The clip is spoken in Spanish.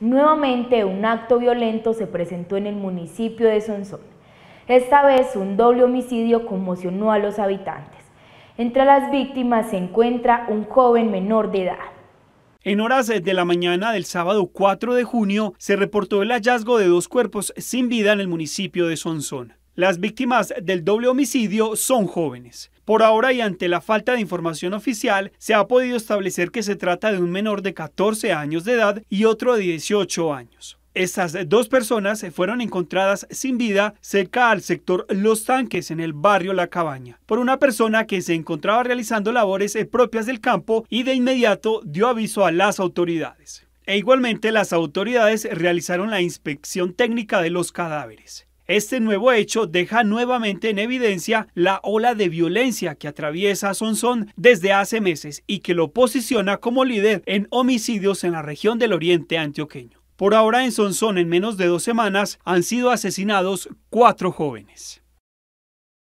Nuevamente un acto violento se presentó en el municipio de Sonsón. Esta vez un doble homicidio conmocionó a los habitantes. Entre las víctimas se encuentra un joven menor de edad. En horas de la mañana del sábado 4 de junio se reportó el hallazgo de dos cuerpos sin vida en el municipio de Sonsón. Las víctimas del doble homicidio son jóvenes. Por ahora y ante la falta de información oficial, se ha podido establecer que se trata de un menor de 14 años de edad y otro de 18 años. Estas dos personas fueron encontradas sin vida cerca al sector Los Tanques en el barrio La Cabaña por una persona que se encontraba realizando labores eh, propias del campo y de inmediato dio aviso a las autoridades. E igualmente las autoridades realizaron la inspección técnica de los cadáveres. Este nuevo hecho deja nuevamente en evidencia la ola de violencia que atraviesa Sonsón desde hace meses y que lo posiciona como líder en homicidios en la región del oriente antioqueño. Por ahora en Sonson, en menos de dos semanas, han sido asesinados cuatro jóvenes.